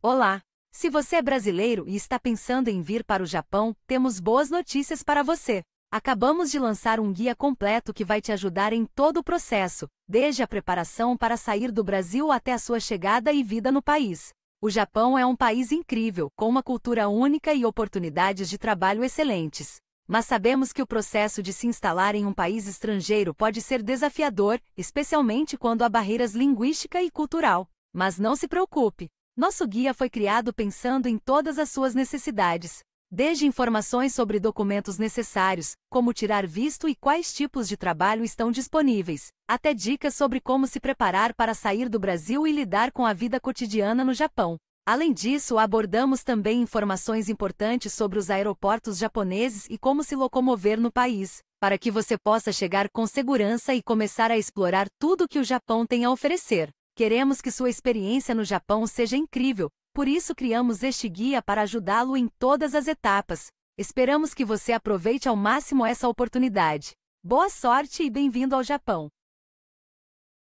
Olá! Se você é brasileiro e está pensando em vir para o Japão, temos boas notícias para você. Acabamos de lançar um guia completo que vai te ajudar em todo o processo, desde a preparação para sair do Brasil até a sua chegada e vida no país. O Japão é um país incrível, com uma cultura única e oportunidades de trabalho excelentes. Mas sabemos que o processo de se instalar em um país estrangeiro pode ser desafiador, especialmente quando há barreiras linguística e cultural. Mas não se preocupe, nosso guia foi criado pensando em todas as suas necessidades, desde informações sobre documentos necessários, como tirar visto e quais tipos de trabalho estão disponíveis, até dicas sobre como se preparar para sair do Brasil e lidar com a vida cotidiana no Japão. Além disso, abordamos também informações importantes sobre os aeroportos japoneses e como se locomover no país, para que você possa chegar com segurança e começar a explorar tudo que o Japão tem a oferecer. Queremos que sua experiência no Japão seja incrível, por isso criamos este guia para ajudá-lo em todas as etapas. Esperamos que você aproveite ao máximo essa oportunidade. Boa sorte e bem-vindo ao Japão!